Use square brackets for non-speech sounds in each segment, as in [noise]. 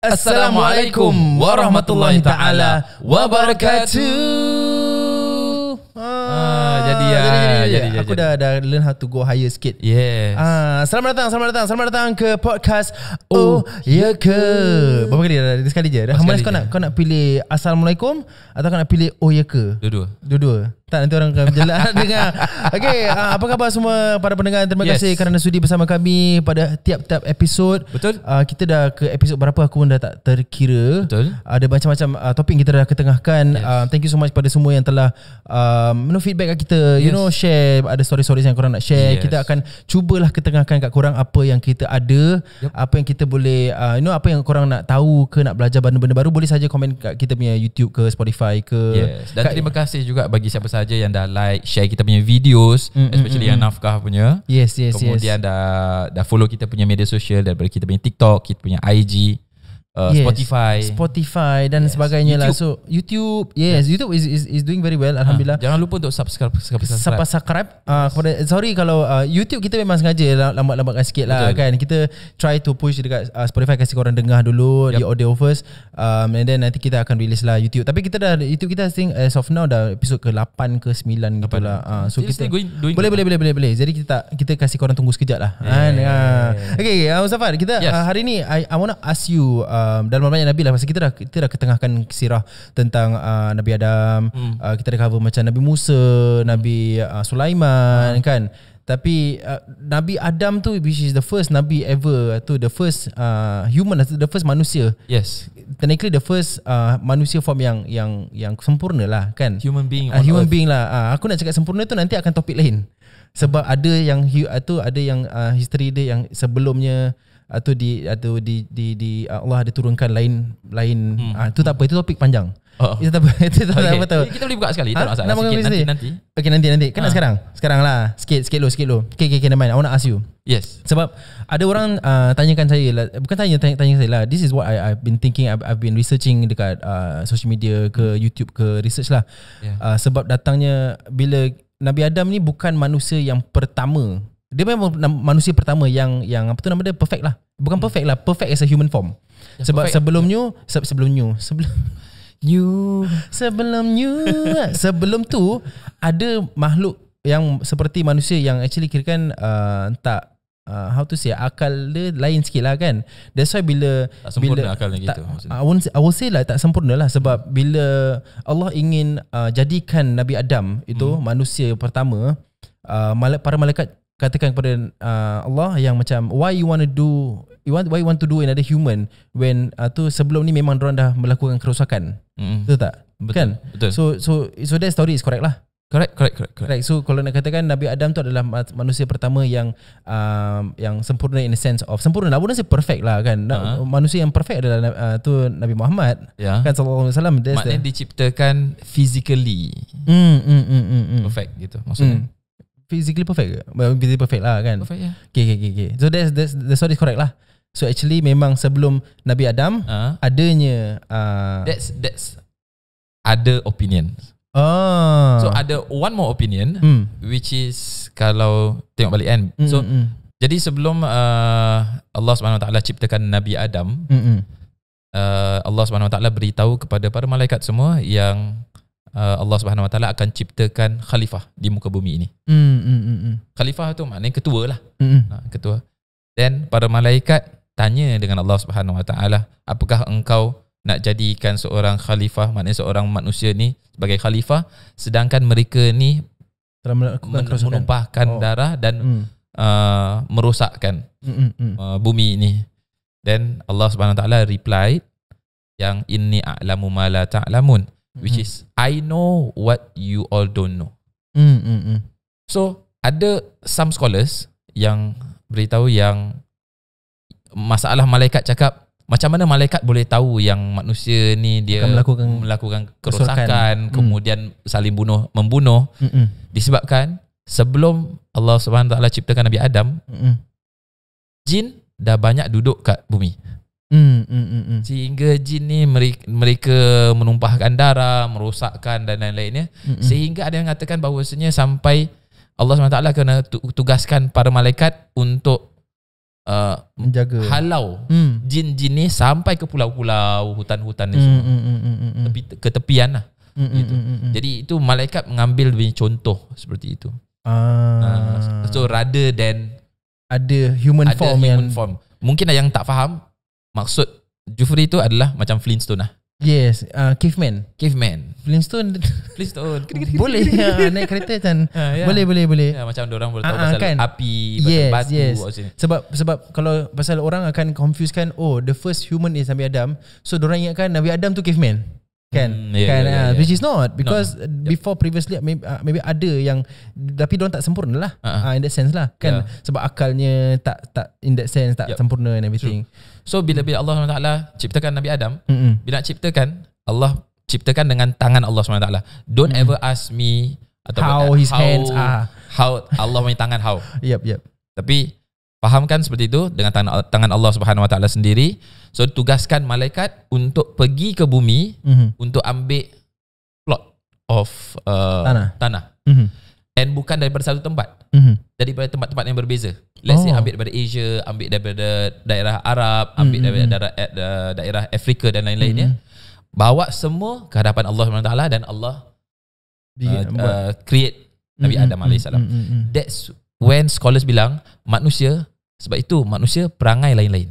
Assalamualaikum warahmatullahi taala wabarakatuh. Ah, ah jadi, ya, jadi, jadi, jadi, jadi aku jadi. dah dah learn how to go higher sikit. Yes. Ah, selamat datang, selamat datang, selamat datang ke podcast Oh, oh ya, ya ke. Berapa kali dah? Sekali je. Dah. Kau nak kau nak pilih Assalamualaikum atau kau nak pilih Oh ya ke? Dua-dua. Dua-dua. Tak nanti orang akan menjelak [laughs] dengar. Okay, uh, ah, apa khabar semua para pendengar? Terima yes. kasih kerana sudi bersama kami pada tiap-tiap episod. Betul. Uh, kita dah ke episod berapa aku pun dah tak terkira. Betul. Ada macam-macam uh, topik kita dah ketengahkan. Yes. Uh, thank you so much pada semua yang telah menu uh, feedback kita. Yes. You know, share ada story-story yang korang nak share. Yes. Kita akan cubalah ketengahkan kat korang apa yang kita ada. Yep. Apa yang kita boleh, uh, you know, apa yang korang nak tahu ke nak belajar benda-benda baru. Boleh saja komen kat kita punya YouTube ke Spotify ke. Yes. Dan terima kasih juga bagi siapa-siapa saja yang dah like share kita punya videos mm, mm especially mm, mm, yang nafkah punya yes yes kemudian yes kemudian dah dah follow kita punya media sosial daripada kita punya TikTok kita punya IG uh, yes. Spotify Spotify dan yes. sebagainya lah. YouTube. lah so YouTube yes, yes. YouTube is, is is doing very well alhamdulillah ha. jangan lupa untuk subscribe subscribe subscribe, subscribe. Yes. Uh, kepada, sorry kalau uh, YouTube kita memang sengaja lambat-lambat sikit lah Betul. kan kita try to push dekat uh, Spotify kasi korang dengar dulu yep. di audio first um, and then nanti kita akan release lah YouTube tapi kita dah YouTube kita think as of now dah episod ke 8 ke 9 gitulah gitu lah uh, so kita going, doing boleh, boleh lah. boleh boleh boleh jadi kita tak kita kasi korang tunggu sekejap lah yeah. kan uh, okay, okay ah, Safar kita yes. hari ni I, I want to ask you uh, dalam banyak Nabi lah Masa kita dah Kita dah ketengahkan sirah Tentang uh, Nabi Adam hmm. uh, Kita dah cover macam Nabi Musa Nabi uh, Sulaiman hmm. Kan tapi uh, Nabi Adam tu which is the first Nabi ever tu the first uh, human the first manusia. Yes. Technically the first uh, manusia form yang yang yang sempurna lah kan. Human being. Uh, human earth. being lah. Uh, aku nak cakap sempurna tu nanti akan topik lain. Sebab ada yang uh, ada yang uh, history dia yang sebelumnya atau di atau di di, di uh, Allah ada turunkan lain lain hmm. ha, itu tak apa itu topik panjang Oh. Itu tak apa [laughs] Itu tak okay. apa tahu. Kita boleh buka sekali ha? Tak masalah Sikit nanti, nanti. Okay nanti nanti Kena ha. sekarang Sekarang lah Sikit sikit lo sikit lo Okay okay, Kena main. mind I want to ask you Yes Sebab Ada orang uh, Tanyakan saya lah. Bukan tanya, tanya Tanya saya lah This is what I, I've been thinking I've, I've been researching Dekat uh, social media Ke hmm. YouTube Ke research lah yeah. uh, Sebab datangnya Bila Nabi Adam ni Bukan manusia yang pertama dia memang manusia pertama yang yang apa tu nama dia perfect lah bukan hmm. perfect lah perfect as a human form yang sebab perfect, sebelum new se- sebelum new sebelum new [laughs] sebelum new [laughs] sebelum tu ada makhluk yang seperti manusia yang actually kira kan uh, tak uh, how to say akal dia lain sikit lah kan that's why bila tak sempurna bila, akal tak, gitu maksudnya. I, say, I will say lah tak sempurna lah sebab bila Allah ingin uh, jadikan Nabi Adam itu hmm. manusia pertama uh, para malaikat katakan kepada uh, Allah yang macam why you want to do you want why you want to do another human when uh, tu sebelum ni memang orang dah melakukan kerosakan. Mm. Betul tak? Betul. Kan? Betul. So so so that story is correct lah. Correct, correct, correct, correct. Right. So kalau nak katakan Nabi Adam tu adalah manusia pertama yang uh, yang sempurna in the sense of sempurna. Nak pun si perfect lah kan. Uh-huh. Manusia yang perfect adalah uh, tu Nabi Muhammad. Yeah. Kan sallallahu alaihi wasallam dia diciptakan physically. Mm, mm, mm, mm, mm. Perfect gitu maksudnya. Mm physically perfect ke? Well, physically perfect lah kan. Perfect ya. Yeah. Okay, okay, okay. So that's that's the story is correct lah. So actually memang sebelum Nabi Adam uh-huh. adanya uh, that's that's ada opinion. Oh. So ada one more opinion mm. which is kalau tengok balik kan. Mm-mm. So hmm, hmm. jadi sebelum uh, Allah swt ciptakan Nabi Adam, uh, Allah swt beritahu kepada para malaikat semua yang Uh, Allah Subhanahu Wa Taala akan ciptakan khalifah di muka bumi ini. Mm, mm, mm, mm. Khalifah tu maknanya ketua lah. Mm. Ketua. Dan para malaikat tanya dengan Allah Subhanahu Wa Taala, apakah engkau nak jadikan seorang khalifah maknanya seorang manusia ni sebagai khalifah sedangkan mereka ni telah menumpahkan oh. darah dan mm. uh, merosakkan mm, mm, mm. Uh, bumi ini. Dan Allah Subhanahu Wa Taala reply yang ini a'lamu ma mm-hmm. which is I know what you all don't know. Mm-hmm. So ada some scholars yang beritahu yang masalah malaikat cakap macam mana malaikat boleh tahu yang manusia ni dia Akan melakukan, melakukan kerosakan kesulkan. Mm. kemudian saling bunuh membunuh Mm-mm. disebabkan sebelum Allah Subhanahu taala ciptakan Nabi Adam Mm-mm. jin dah banyak duduk kat bumi Hmm, hmm, hmm, hmm. Sehingga jin ni mereka menumpahkan darah, merosakkan dan lain-lainnya. Hmm, hmm. Sehingga ada yang mengatakan bahawasanya sampai Allah SWT kena tugaskan para malaikat untuk uh, menjaga halau hmm. jin-jin ni sampai ke pulau-pulau, hutan-hutan ni hmm, semua. Hmm, hmm, hmm, hmm. Tepi, ke tepian lah. Hmm, hmm gitu. hmm, hmm, hmm. Jadi itu malaikat mengambil contoh seperti itu. Ah. Uh, so rather than ada human ada form human yang form. Mungkin ada yang tak faham Maksud Jufri tu adalah macam Flintstone lah. Yes, uh, caveman. Caveman. Flintstone. [laughs] Flintstone. [laughs] boleh uh, [laughs] naik kereta kan? Uh, ha, yeah. Boleh, boleh, boleh. Yeah, macam orang boleh tahu uh, ah, ah, pasal kan? api, pasal yes, batu. Yes. Sebab sebab kalau pasal orang akan confuse kan, oh the first human is Nabi Adam. So orang ingatkan Nabi Adam tu caveman. Kan, mm, yeah, kan yeah, ya, yeah, yeah. Which is not Because no, no. Before yep. previously maybe, uh, ah, maybe ada yang Tapi diorang tak sempurna lah uh-huh. uh, In that sense lah Kan yeah. Sebab akalnya Tak tak in that sense Tak yep. sempurna and everything So bila-bila Allah SWT ciptakan Nabi Adam, mm-hmm. bila nak ciptakan, Allah ciptakan dengan tangan Allah SWT. Don't ever ask me atau how uh, his how, hands are. How Allah punya tangan how. [laughs] yep, yep. Tapi fahamkan seperti itu dengan tangan tangan Allah swt sendiri. So tugaskan malaikat untuk pergi ke bumi mm-hmm. untuk ambil plot of uh, tanah. tanah. Mm-hmm. And bukan daripada satu tempat mm-hmm. Daripada tempat-tempat yang berbeza Let's oh. say ambil daripada Asia Ambil daripada daerah Arab Ambil mm-hmm. daripada daerah, eh, daerah, Afrika dan lain-lain mm-hmm. Bawa semua ke hadapan Allah SWT Dan Allah uh, uh, create mm-hmm. Nabi Adam mm AS mm-hmm. That's when scholars bilang Manusia Sebab itu manusia perangai lain-lain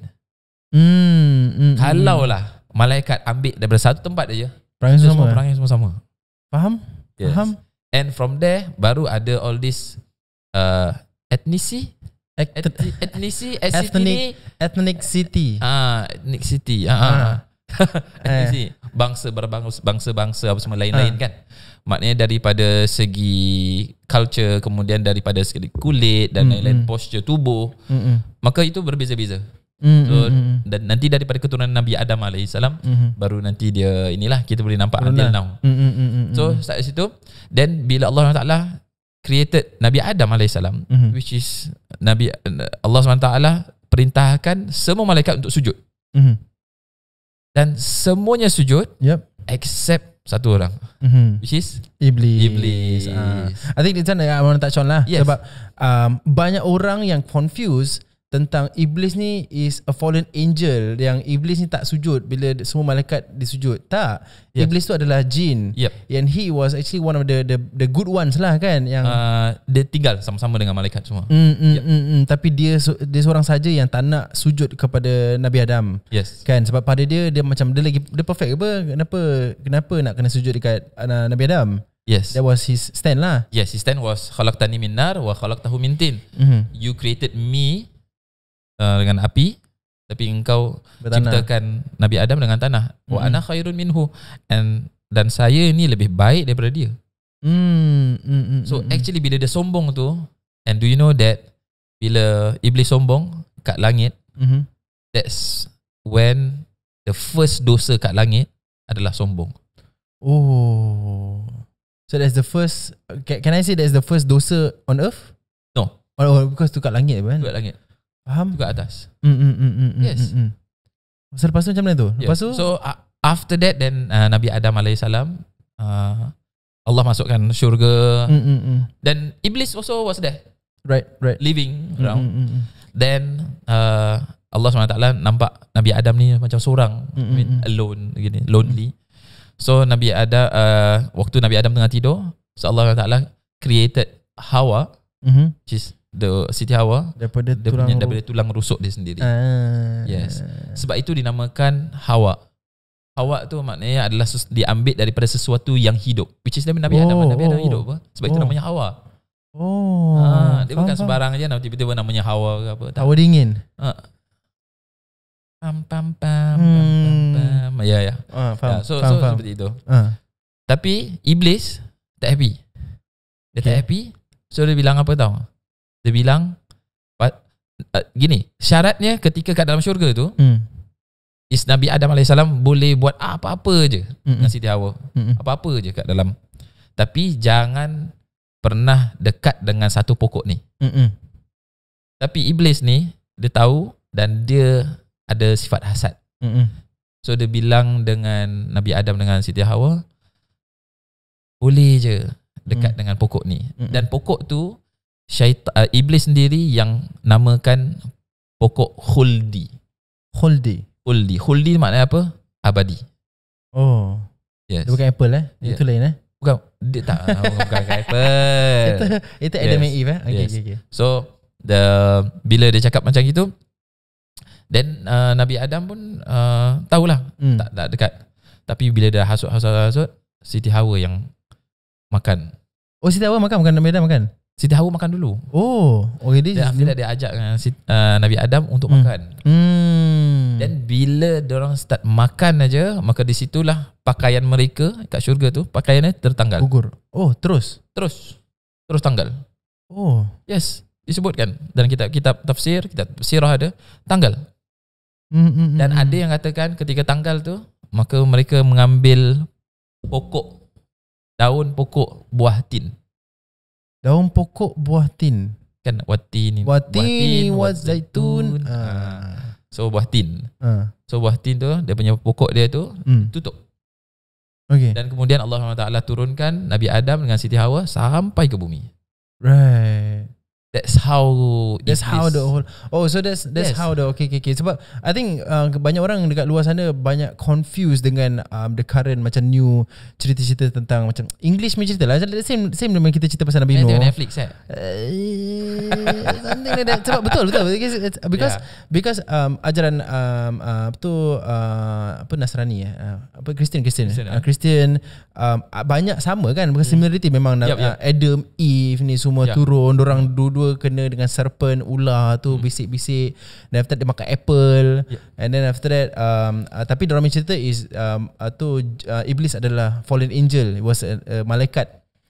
mm-hmm. Kalau lah malaikat ambil daripada satu tempat saja Perangai semua eh? Perangai semua sama Faham? Yes. Faham? And from there baru ada all this uh, ethnicity, ethnicity, [laughs] ethnicity, ethnic, ethnic city. Ah, uh, ethnic city. Ah, uh-huh. Ah. uh. [laughs] ethnicity. Bangsa berbangsa, bangsa bangsa apa semua lain-lain uh. kan. Maknanya daripada segi culture, kemudian daripada segi kulit dan mm-hmm. lain-lain posture tubuh, mm-hmm. maka itu berbeza-beza. Mm, so, mm, mm, mm. Dan nanti daripada keturunan Nabi Adam alaihissalam mm-hmm. baru nanti dia inilah kita boleh nampak until now. Mm, mm, so start dari situ then bila Allah Taala created Nabi Adam alaihissalam mm-hmm. which is Nabi Allah SWT perintahkan semua malaikat untuk sujud. Mm-hmm. Dan semuanya sujud yep except satu orang mm-hmm. which is iblis iblis uh, i think it's an i want to touch on lah yes. sebab um, banyak orang yang confused tentang iblis ni is a fallen angel yang iblis ni tak sujud bila semua malaikat disujud tak yep. iblis tu adalah jin yep. and he was actually one of the the the good ones lah kan yang uh, dia tinggal sama-sama dengan malaikat semua mm, mm, yep. mm, mm, tapi dia dia seorang saja yang tak nak sujud kepada nabi adam yes. kan sebab pada dia dia macam dia lagi dia perfect apa kenapa kenapa nak kena sujud dekat uh, nabi adam Yes. That was his stand lah. Yes, his stand was khalaqtani min nar wa khalaqtahu min tin. Mm-hmm. You created me uh, dengan api tapi engkau Bertanah. ciptakan Nabi Adam dengan tanah hmm. wa ana khairun minhu and dan saya ni lebih baik daripada dia hmm. Hmm. Hmm. so mm, mm. actually bila dia sombong tu and do you know that bila iblis sombong kat langit hmm. that's when the first dosa kat langit adalah sombong oh so that's the first can i say that's the first dosa on earth no oh, oh because tu kat langit kan kat langit Faham? Juga atas. Mm, mm, mm, mm, mm yes. Mm, mm. So, tu macam mana tu? Yeah. Lepas tu? So, after that, then uh, Nabi Adam AS, uh, Allah masukkan syurga. Mm, mm, mm. Then, Iblis also was there. Right, right. Living mm, mm, around. Mm, mm, mm, Then, uh, Allah SWT nampak Nabi Adam ni macam seorang. Mm, mm, mm. Alone, gini, lonely. Mm. So, Nabi Adam, uh, waktu Nabi Adam tengah tidur, so Allah SWT created Hawa, mm-hmm. which is the Siti Hawa daripada dia tulang punya, daripada tulang rusuk dia sendiri. Uh, yes. Sebab itu dinamakan Hawa. Hawa tu maknanya adalah diambil daripada sesuatu yang hidup. Which is Nabi Adam, oh, Nabi Adam hidup apa? Sebab oh. itu namanya Hawa. Oh. Ha, dia bukan sembarang aja nama tiba-tiba namanya Hawa ke apa. Tak. Hawa dingin. Ha. Pam pam pam hmm. pam pam. Ya ya. Uh, faham. Ya, so faham, so seperti itu. Uh. Tapi iblis tak happy. Dia okay. tak happy. So dia bilang apa tau? dia bilang uh, gini syaratnya ketika kat dalam syurga tu hmm is Nabi Adam alaihi boleh buat apa-apa je nasi Siti Hawa apa-apa je kat dalam tapi jangan pernah dekat dengan satu pokok ni Mm-mm. tapi iblis ni dia tahu dan dia ada sifat hasad Mm-mm. so dia bilang dengan Nabi Adam dengan Siti Hawa boleh je dekat mm dengan pokok ni Mm-mm. dan pokok tu syaitan uh, iblis sendiri yang namakan pokok khuldi. Khuldi. Khuldi. Khuldi maknanya apa? Abadi. Oh. Yes. Dia bukan apple eh? Yeah. Itu lain eh? Bukan. Dia tak oh, bukan, bukan [laughs] apple. itu itu yes. Adam and Eve eh? Okay, yes. okay, okay. So the bila dia cakap macam itu, then uh, Nabi Adam pun uh, tahulah hmm. tak tak dekat. Tapi bila dah hasut-hasut-hasut Siti Hawa yang makan. Oh Siti Hawa makan bukan Nabi Adam makan? Siti Hawa makan dulu. Oh, okey. dia. Dan akhirnya dia ajak dengan uh, uh, Nabi Adam untuk hmm. makan. Dan hmm. bila orang start makan aja, maka di situlah pakaian mereka kat syurga tu, pakaiannya tertanggal. Gugur. Oh, terus. Terus. Terus tanggal. Oh, yes. Disebutkan dalam kitab-kitab tafsir, kitab sirah ada tanggal. Hmm, hmm, hmm, Dan hmm. ada yang katakan ketika tanggal tu, maka mereka mengambil pokok daun pokok buah tin. Daun pokok buah tin kan buah tin Buah tin, buah zaitun. Ha. So buah tin. Ha. So buah tin tu dia punya pokok dia tu hmm. tutup. Okay. Dan kemudian Allah SWT turunkan Nabi Adam dengan Siti Hawa sampai ke bumi. Right. That's how That's how is. the whole Oh so that's That's yes. how the Okay okay okay Sebab I think uh, Banyak orang dekat luar sana Banyak confused dengan um, The current macam new Cerita-cerita tentang Macam English macam cerita lah Same Same dengan kita cerita pasal Nabi Nuh Netflix eh uh, Something like that Sebab betul betul Because Because, yeah. because um, Ajaran um, uh, Betul uh, Apa Nasrani eh? uh, Apa Christian Christian eh? Christian, uh, Christian um, Banyak sama kan Because hmm. similarity hmm. memang yep, uh, yep. Adam Eve ni semua yep. turun orang duduk dua kena dengan serpent ular tu hmm. bisik-bisik then after that, dia makan apple yeah. and then after that um uh, tapi dalam cerita is um uh, tu uh, iblis adalah fallen angel it was a, a malaikat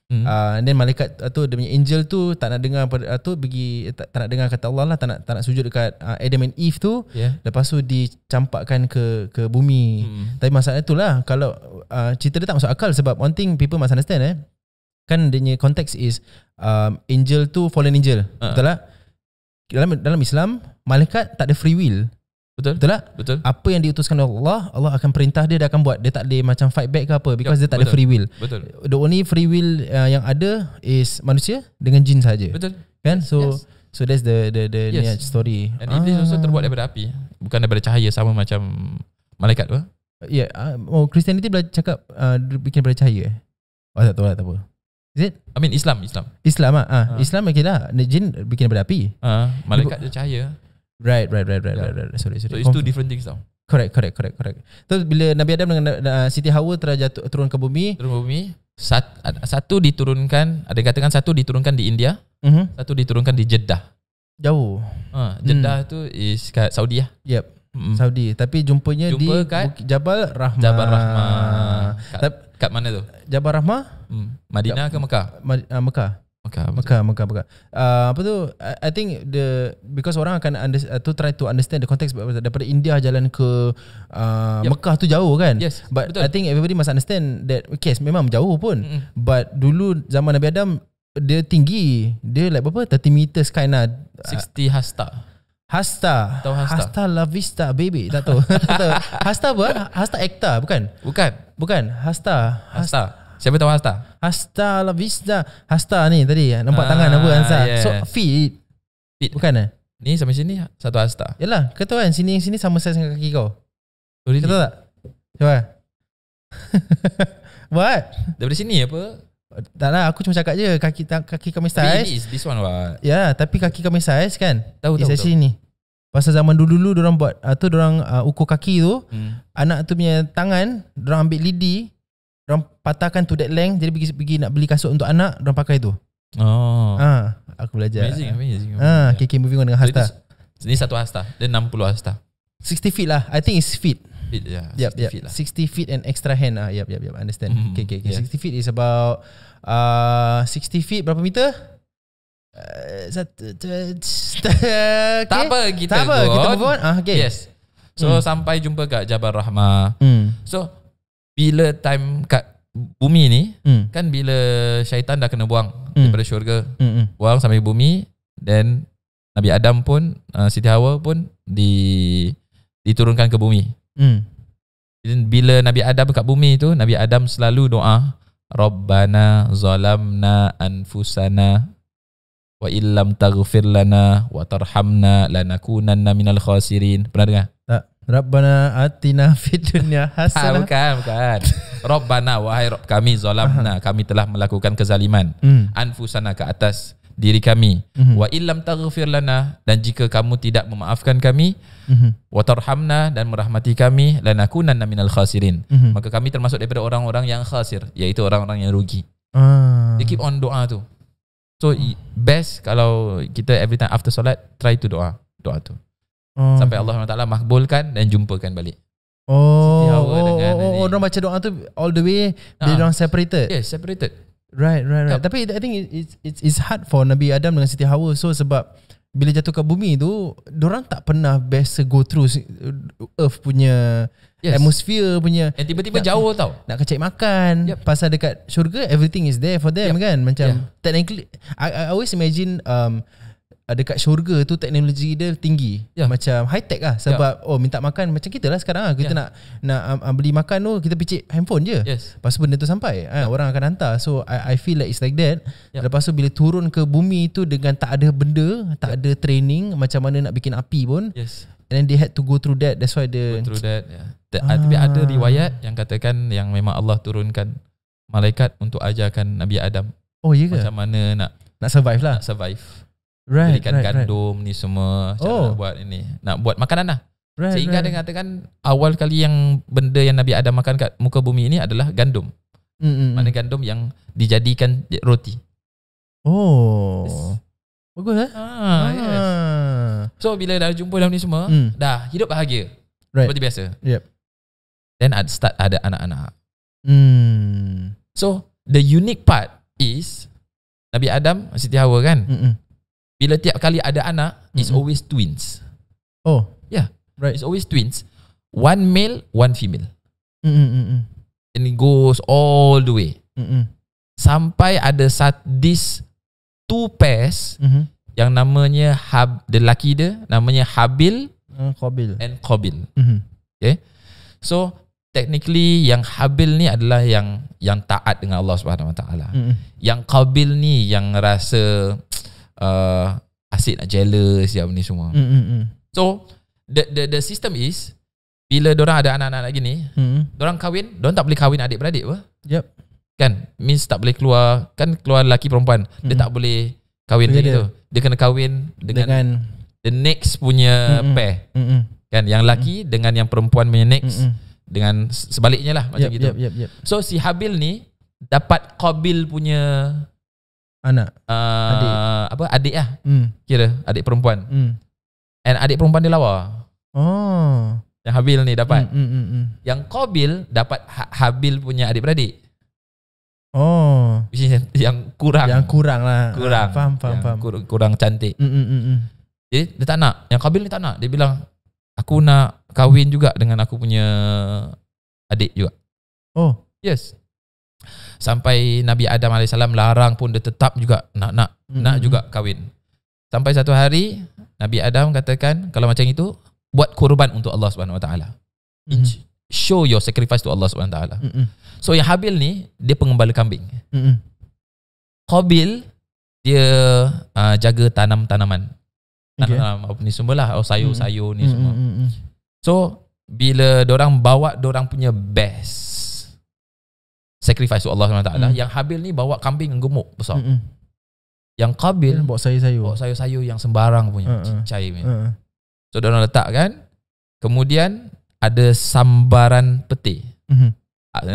Hmm. Uh, and then malaikat uh, tu demi angel tu tak nak dengar pada uh, tu pergi eh, tak, tak nak dengar kata Allah lah tak nak tak nak sujud dekat uh, Adam and Eve tu yeah. lepas tu dicampakkan ke ke bumi. Hmm. Tapi masalah itulah kalau uh, cerita dia tak masuk akal sebab one thing people must understand eh kan dia konteks is um, angel tu fallen angel uh-huh. betul tak dalam dalam Islam malaikat tak ada free will betul betul tak betul apa yang diutuskan oleh Allah Allah akan perintah dia dia akan buat dia tak ada macam fight back ke apa because yep. Ya, dia tak betul. ada free will betul the only free will uh, yang ada is manusia dengan jin saja betul kan so yes. so that's the the the yes. story and ah. iblis also ah. terbuat daripada api bukan daripada cahaya sama macam malaikat tu Ya, yeah, oh Christianity belajar cakap uh, bikin daripada cahaya. Oh, tak tahu lah, tak apa. Is it? I mean Islam, Islam. Islam ah. Uh. Islam okay lah. Jin bikin daripada api. Uh, malaikat dia cahaya. Right, right, right, right, yeah. right, right, Sorry, sorry. So it's two different things tau. Correct, correct, correct, correct. Terus bila Nabi Adam dengan uh, Siti Hawa terjatuh turun ke bumi. Turun ke bumi. Sat, satu diturunkan, ada katakan satu diturunkan di India, uh-huh. satu diturunkan di Jeddah. Jauh. Uh, Jeddah hmm. tu is kat Saudi lah. Yep mm. Saudi tapi jumpanya Jumpa di kat Bukit Jabal Rahmah Jabal Rahmah kat, kat mana tu Jabal Rahmah mm. Madinah kat, ke Mekah Ma, uh, ah, Mekah Mekah Mekah Mekah, Mekah. Uh, apa tu I, I think the because orang akan under, uh, to try to understand the context daripada India jalan ke uh, ah, yep. Mekah tu jauh kan yes, but betul. I think everybody must understand that Okay memang jauh pun mm. but dulu zaman Nabi Adam dia tinggi dia like berapa 30 meters sky lah 60 hasta Hasta. Tahu Hasta. Hasta La Vista Baby. Tak tahu. [laughs] Hasta apa? Hasta Ekta bukan? Bukan. Bukan. Hasta. Hasta. Hasta. Siapa tahu Hasta? Hasta La Vista. Hasta ni tadi nampak ah, tangan apa Hansa. Yeah. So feet. Feet. Bukan eh? Ni sampai sini satu Hasta. Yalah, kau kan sini sini sama saiz dengan kaki kau. Oh, tahu tak? Cuba. What? [laughs] Dari sini apa? tak lah aku cuma cakap je kaki kaki kami size. Ini is this one what? Ya, yeah, tapi kaki kami size kan. Tahu tahu. Is ni. Pasal zaman dulu-dulu dia orang buat uh, tu dia orang uh, ah, ukur kaki tu. Hmm. Anak tu punya tangan dia orang ambil lidi, dia orang patahkan to that length jadi pergi, pergi nak beli kasut untuk anak dia orang pakai tu. Oh. Ah, ha, aku belajar. Amazing, amazing. Ah, ha, okay, okay, moving on dengan hasta. ini satu hasta, dia 60 hasta. 60 feet lah. I think it's feet feet yeah. Yep, 60 yep. feet lah. 60 feet and extra hand ah. Yep, yep, yep. Understand. Mm-hmm. Okay, okay, okay. Yeah. 60 feet is about uh, 60 feet berapa meter? Uh, satu, [laughs] dua, okay. Tak apa kita Tak apa go kita move on ah, okay. Yes So mm. sampai jumpa kat Jabal Rahma. mm. So Bila time kat bumi ni mm. Kan bila syaitan dah kena buang mm. Daripada syurga Mm-mm. Hmm. Buang sampai bumi Then Nabi Adam pun uh, Siti Hawa pun di diturunkan ke bumi. Hmm. Bila Nabi Adam kat bumi tu, Nabi Adam selalu doa, Rabbana zalamna anfusana wa illam taghfir lana wa tarhamna lanakunanna minal khasirin. Pernah dengar? Tak. Rabbana atina fid dunya [laughs] ah, hasanah. Ha, bukan, bukan. [laughs] Rabbana wahai Rabb kami zalamna, kami telah melakukan kezaliman. Hmm. Anfusana ke atas diri kami mhm. wa illam taghfir lana dan jika kamu tidak memaafkan kami mhm. wa tarhamna dan merahmati kami lanakunanna minal khasirin mm-hmm. maka kami termasuk daripada orang-orang yang khasir iaitu orang-orang yang rugi ah. keep on doa tu so best kalau kita every time after solat try to doa doa tu oh. sampai Allah Taala makbulkan dan jumpakan balik oh Setiap oh, oh, oh orang baca doa tu all the way ah. dia orang separated yes yeah, separated Right, right, right. Yep. Tapi I think it's it's it's hard for Nabi Adam dengan Siti Hawa. So sebab bila jatuh ke bumi tu, orang tak pernah best go through earth punya yes. atmosphere punya. Eh tiba-tiba jauh tau. Nak kecik makan. Yep. Pasal dekat syurga everything is there for them yep. kan? Macam yeah. technically I, I always imagine um ada ah, dekat syurga tu teknologi dia tinggi yeah. macam high tech lah sebab yeah. oh minta makan macam kita lah sekarang lah. kita yeah. nak nak um, beli makan tu kita picit handphone je yes. lepas tu benda tu sampai yeah. ha, ya. orang akan hantar so I, I feel like it's like that yeah. lepas tu bila turun ke bumi tu dengan tak ada benda tak yeah. ada training macam mana nak bikin api pun yes. and then they had to go through that that's why the go through that yeah. ah. tapi ada riwayat yang katakan yang memang Allah turunkan malaikat untuk ajarkan Nabi Adam oh iya ke macam mana nak nak survive lah nak survive right, Jadikan right, gandum right. ni semua Cara oh. nak buat ini Nak buat makanan lah right, Sehingga right. dia katakan Awal kali yang Benda yang Nabi Adam makan kat muka bumi ini adalah gandum mm-hmm. Mana gandum yang Dijadikan roti Oh yes. Bagus eh ah, ah. Yes. So bila dah jumpa dalam ni semua mm. Dah hidup bahagia right. Seperti biasa yep. Then I'd start ada anak-anak mm. So The unique part is Nabi Adam Siti Hawa kan Mm-mm bila tiap kali ada anak mm-hmm. it's always twins oh yeah right it's always twins one male one female mm-hmm. and it goes all the way mm-hmm. sampai ada sat- this two pairs mm-hmm. yang namanya hab the lucky dia namanya habil and uh, qabil and qabil mm-hmm. okay so technically yang habil ni adalah yang yang taat dengan Allah Subhanahu Wa Taala. Yang qabil ni yang rasa uh, uh, asyik nak jealous siapa ni semua. Mm, mm, mm. So the the the system is bila dorang ada anak-anak lagi ni, hmm, mm. dorang kahwin, dorang tak boleh kahwin adik-beradik apa? Yep. Kan? Means tak boleh keluar, kan keluar lelaki perempuan, mm. dia hmm. tak boleh kahwin macam tu. Dia kena kahwin dengan, dengan the next punya mm, pair. Mm, mm. Kan yang lelaki mm. dengan yang perempuan punya next mm, mm. dengan sebaliknya lah macam yep, gitu. Yep, yep, yep. So si Habil ni dapat Qabil punya anak uh, adik apa adik lah hmm. kira adik perempuan hmm. and adik perempuan dia lawa oh yang Habil ni dapat hmm, hmm, hmm, hmm. yang Qabil dapat ha-, Habil punya adik beradik oh yang, kurang yang kurang lah kurang faham faham, faham. Kur- kurang cantik hmm, hmm, hmm, jadi hmm. eh, dia tak nak yang kabil ni tak nak dia bilang aku nak kahwin juga dengan aku punya adik juga oh yes Sampai Nabi Adam AS larang pun dia tetap juga nak nak mm-hmm. nak juga kahwin. Sampai satu hari Nabi Adam katakan kalau macam itu buat korban untuk Allah SWT. Wa Taala. Hmm. Show your sacrifice to Allah SWT. Wa Taala. Hmm, hmm. So yang Habil ni dia pengembala kambing. Mm-hmm. Qabil dia uh, jaga tanam-tanaman. Tanam-tanam okay. apa ni semualah, oh, sayur-sayur mm-hmm. ni semua. Mm-hmm. So bila orang bawa orang punya best sacrifice untuk Allah SWT mm. Yang Habil ni bawa kambing yang gemuk besar mm-hmm. Yang Qabil mm, Bawa sayur-sayur Bawa sayur-sayur yang sembarang punya uh-uh. Hmm, Cincai hmm. punya uh So dia orang letak kan Kemudian Ada sambaran peti mm-hmm.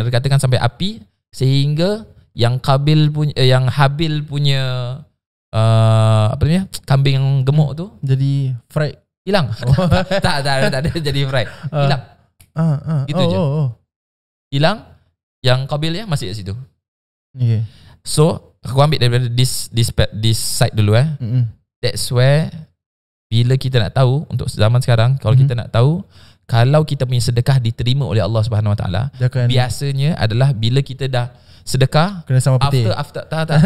Dia katakan sampai api Sehingga Yang Qabil punya eh, Yang Habil punya uh, Apa namanya Kambing yang gemuk tu Jadi fried Hilang oh. [laughs] tak, tak, tak, tak, tak, tak, tak, tak, tak, tak, tak, tak, tak, tak, yang kau beli ya kan masih di situ. Okay. So, aku ambil dari this this this side dulu eh. Mm-hmm. That's where bila kita nak tahu untuk zaman sekarang, kalau mm-hmm. kita nak tahu kalau kita punya sedekah diterima oleh Allah Subhanahu Wa Taala, biasanya adalah bila kita dah sedekah kena sama peti. After after tak tak.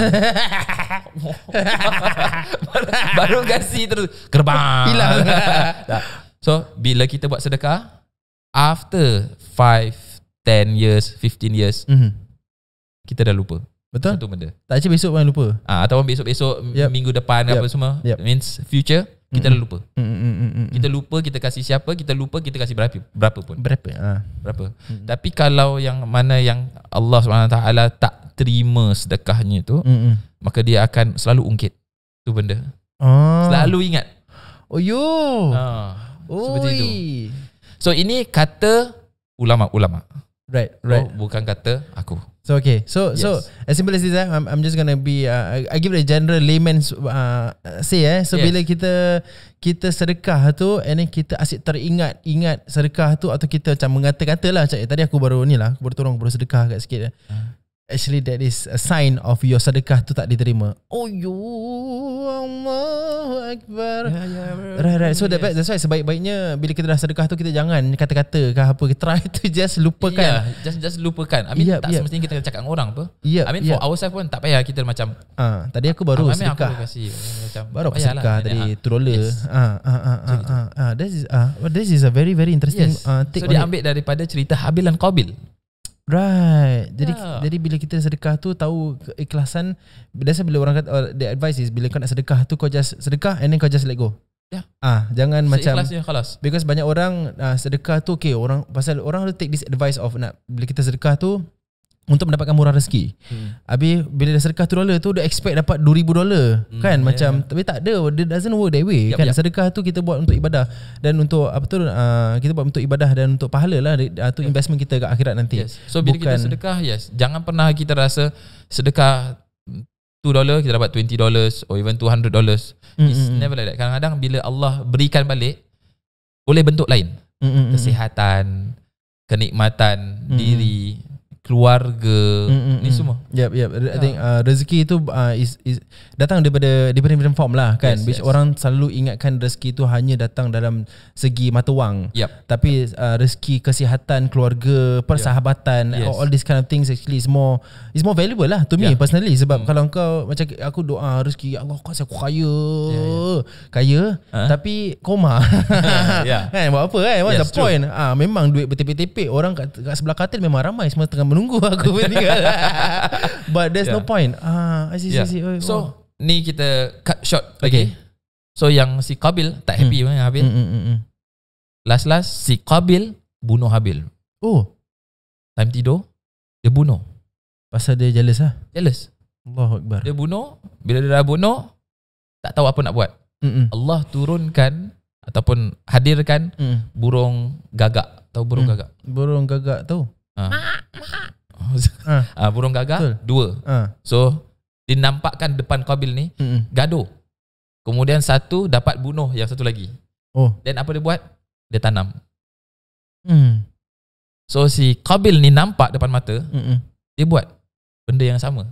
[laughs] Baru kasih terus gerbang. Hilang. so, bila kita buat sedekah after five. 10 years 15 years mm-hmm. Kita dah lupa Betul Satu benda Tak cakap besok pun lupa ah, Atau besok-besok yep. Minggu depan yep. apa semua yep. Means future Kita mm-hmm. dah lupa mm-hmm. Kita lupa kita kasih siapa Kita lupa kita kasih berapa Berapa pun Berapa ha. Berapa mm-hmm. Tapi kalau yang mana yang Allah SWT tak terima sedekahnya tu mm-hmm. Maka dia akan selalu ungkit Tu benda oh. Selalu ingat Oh yo ah. Seperti itu So ini kata ulama-ulama. Right, right. Oh, bukan kata aku. So okay, so yes. so as simple as this, eh, I'm I'm just gonna be uh, I give the general layman uh, say eh. So yes. bila kita kita sedekah tu, and kita asyik teringat ingat sedekah tu atau kita macam mengata-kata lah. Cakap eh, tadi aku baru ni lah, aku baru tolong, baru sedekah agak sikit. Eh. Uh actually that is a sign of your sedekah tu tak diterima. Oh yo Allahu akbar. Yeah, yeah, ya, ya. right, right. So yes. that's why sebaik-baiknya bila kita dah sedekah tu kita jangan kata-kata ke apa kita try [laughs] to just lupakan. Yeah, just just lupakan. I mean yep, tak yep. semestinya kita cakap dengan orang apa. Yep, I mean yep. for ourselves pun tak payah kita macam ah tadi aku baru ah, sedekah. Aku kasih, eh, macam baru aku sedekah lah, tadi ha. troller. Ah ah ah ah, ah ah. This is ah this is a very very interesting yes. uh, take. So dia ambil daripada cerita Habil dan Qabil. Right. Jadi yeah. jadi bila kita sedekah tu tahu keikhlasan biasa bila orang kata oh, the advice is bila kau nak sedekah tu kau just sedekah and then kau just let go. Ya. Yeah. Ah, jangan Seikhlas macam kelas. Because banyak orang ah, sedekah tu okay orang pasal orang tu take this advice of nak bila kita sedekah tu untuk mendapatkan murah rezeki. Hmm. Habis bila dah sedekah tu dolar tu dia expect dapat 2000 dolar hmm, kan yeah. macam ya. tapi tak ada it doesn't work that way yep, kan yep. sedekah tu kita buat untuk ibadah dan untuk apa tu uh, kita buat untuk ibadah dan untuk pahalalah lah uh, tu yep. investment kita kat akhirat nanti. Yes. So bila Bukan, kita sedekah yes jangan pernah kita rasa sedekah 2 dollar kita dapat 20 dollars or even 200 dollars. Mm-hmm. It's mm, mm. never like that. Kadang-kadang bila Allah berikan balik oleh bentuk lain. Mm-hmm. Kesihatan, kenikmatan mm-hmm. diri keluarga mm, mm, ni mm. semua. Yep yep. I ah. think uh, rezeki itu uh, is, is datang daripada daripada different form lah kan. Yes, yes. orang selalu ingatkan rezeki itu hanya datang dalam segi mata wang. Yep. Tapi uh, rezeki kesihatan keluarga, persahabatan, yep. yes. all these kind of things actually is more is more valuable lah to me yeah. personally sebab mm. kalau kau macam aku doa ah, rezeki ya Allah kau aku kaya. Yeah, yeah. Kaya huh? tapi koma. [laughs] yeah. Kan buat apa kan? What's yes, the point? Ah ha, memang duit bertepek-tepek orang kat, kat sebelah katil memang ramai semua tengah menunggu nunggu [laughs] aku pun meninggal. [laughs] But there's yeah. no point. Ah, I see, yeah. see, see. Oh, so, ni kita cut short. Okay. okay. So, yang si Kabil tak hmm. happy hmm. dengan Habil. Hmm, hmm, hmm. Last-last, si Kabil bunuh Habil. Oh. Time tidur, dia bunuh. Pasal dia jealous lah? Jealous. Allah Akbar. Dia bunuh. Bila dia dah bunuh, tak tahu apa nak buat. Mm-mm. Hmm. Allah turunkan ataupun hadirkan mm. burung gagak. Tahu burung mm. gagak? Burung gagak tahu. Ha. Uh, [laughs] burung gagak dua. Ha. So dinampakkan depan kabil ni Mm-mm. gaduh. Kemudian satu dapat bunuh yang satu lagi. Oh. Dan apa dia buat? Dia tanam. Hmm. So si kabil ni nampak depan mata, Mm-mm. Dia buat benda yang sama.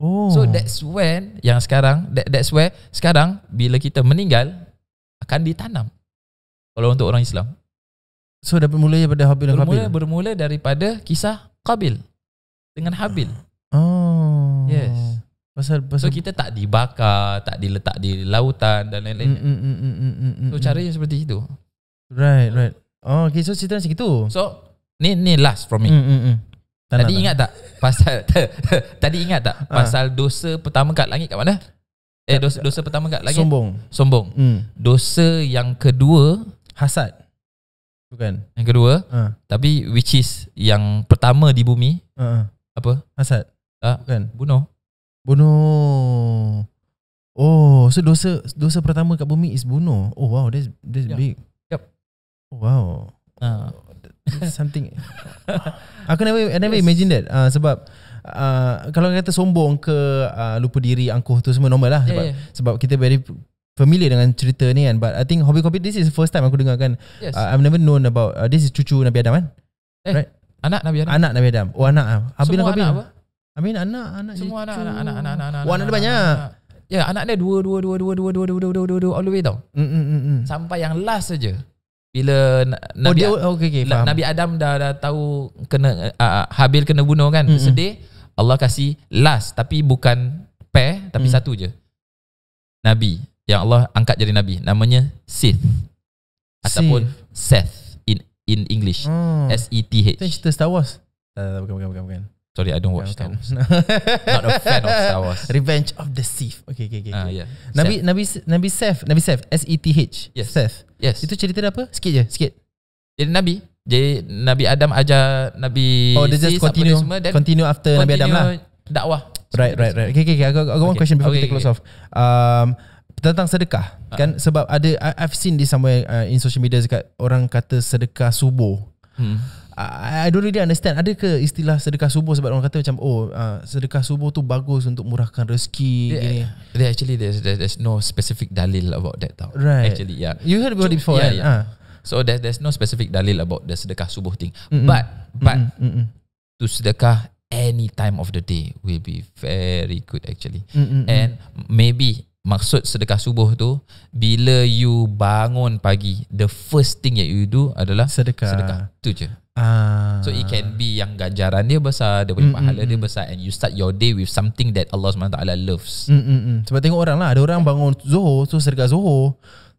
Oh. So that's when yang sekarang that, that's where sekarang bila kita meninggal akan ditanam. Kalau untuk orang Islam. So dapat mula daripada Habil dan Qabil. Bermula daripada kisah Qabil dengan Habil. Oh. Yes. Pasal, pasal so kita tak dibakar, tak diletak di lautan dan lain-lain. Mm, mm, mm, mm, mm, mm, so mm. caranya mm. seperti itu. Right, right. Oh, okay, so cerita macam itu. So ni ni last from me. Mm, mm, mm. tadi nak, ingat tak pasal [laughs] tadi ingat tak ah. pasal dosa pertama kat langit kat mana? Eh dosa dosa pertama kat langit. Sombong. Sombong. Mm. Dosa yang kedua hasad. Bukan. Yang kedua. Ha. Tapi which is yang pertama di bumi. Ha, ha. Apa? Hasad. Tak. Bukan. Bunuh. Bunuh. Oh, so dosa dosa pertama kat bumi is bunuh. Oh wow, that's that's yeah. big. Yep. Oh, wow. Uh. something. [laughs] Aku never I never yes. imagine that. Uh, sebab Uh, kalau kata sombong ke uh, lupa diri angkuh tu semua normal lah ya, sebab yeah, yeah. sebab kita very familiar dengan cerita ni kan but i think hobby copy this is the first time aku dengar kan yes. uh, i've never known about uh, this is cucu nabi adam kan eh, right anak nabi adam anak nabi adam oh anak ah abin nabi adam I mean anak anak semua anak anak anak anak anak anak. Wah, anak dia banyak. Ya, anak dia dua dua dua dua dua dua dua dua dua dua dua all the way tau. Sampai yang last saja. Bila Nabi oh, Nabi Adam dah dah tahu kena Habil kena bunuh kan. Sedih. Allah kasih last tapi bukan pair tapi satu je. Nabi yang Allah angkat jadi nabi namanya Sith, ataupun Seth in in English hmm. S E T H. Tengok Itu Star Wars. Uh, bukan bukan bukan bukan. Sorry, I don't watch Star Wars. Not a fan of Star Wars. [laughs] Revenge of the Sith. Okay okay okay. Uh, yeah. Nabi Seth. Nabi Nabi Seth Nabi Seth S E T H. Yes. Seth. Yes. Itu cerita apa? Sikit je, sikit. Jadi nabi jadi Nabi Adam aja, Nabi Oh, dia just continue semua, continue after continue Nabi Adam lah. Dakwah. Right, right, right. Okay, okay, okay. I got, I got okay. one question before okay, kita close okay. off. Um, tentang sedekah ha. kan sebab ada I've seen di somewhere uh, in social media dekat orang kata sedekah subuh. Hmm. I, I don't really understand. Ada ke istilah sedekah subuh sebab orang kata macam oh uh, sedekah subuh tu bagus untuk murahkan rezeki gini. There actually there's, there's no specific dalil about that tau. Right. Actually yeah. You heard about it before yeah, right? Yeah. Ha. So there's there's no specific dalil about the sedekah subuh thing. Mm-mm. But but Mm-mm. to sedekah any time of the day will be very good actually. Mm-mm. And maybe maksud sedekah subuh tu bila you bangun pagi the first thing that you do adalah sedekah sedekah tu je ah. so it can be yang ganjaran dia besar dia punya pahala dia besar and you start your day with something that Allah SWT loves mm, mm, sebab tengok orang lah ada orang bangun zohor, tu so sedekah zohor.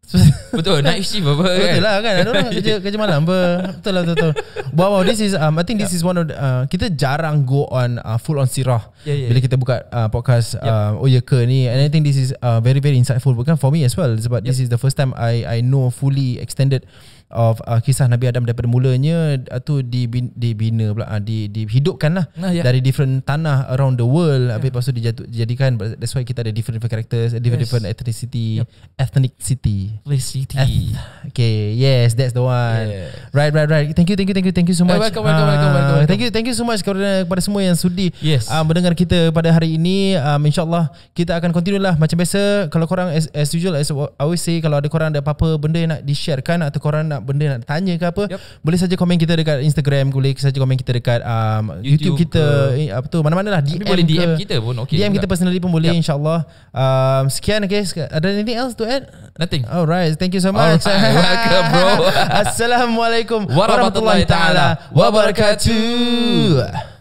[laughs] betul night shift apa betul kan? lah kan ada lah, orang kerja kerja malam apa betul lah betul, betul wow this is um, I think this yep. Ya. is one of the, uh, kita jarang go on uh, full on sirah yeah, yeah, bila ya. kita buka uh, podcast yep. Ya. uh, oh ya ke ni and I think this is uh, very very insightful bukan for me as well sebab yep. this is the first time I I know fully extended of uh, kisah Nabi Adam daripada mulanya uh, tu dibina, dibina pula uh, di dihidupkanlah nah, yeah. dari different tanah around the world yeah. habis lepas tu dijadikan that's why kita ada different characters yes. different ethnicity yep. ethnic city ethnicity Eth- okay yes that's the one yeah. right right right thank you thank you thank you thank you so eh, much welcome welcome, welcome, ah, welcome, thank you thank you so much kepada kepada semua yang sudi yes. uh, mendengar kita pada hari ini um, insyaallah kita akan continue lah macam biasa kalau korang as, as usual as I always say kalau ada korang ada apa-apa benda yang nak di-sharekan atau korang nak nak benda nak tanya ke apa yep. boleh saja komen kita dekat Instagram boleh saja komen kita dekat um, YouTube, YouTube kita ke, eh, apa tu mana-mana lah DM boleh DM ke, kita pun okey DM juga. kita personally pun boleh yep. insyaallah um, sekian okay. ada anything else to add nothing alright thank you so much right. welcome bro [laughs] assalamualaikum warahmatullahi taala wabarakatuh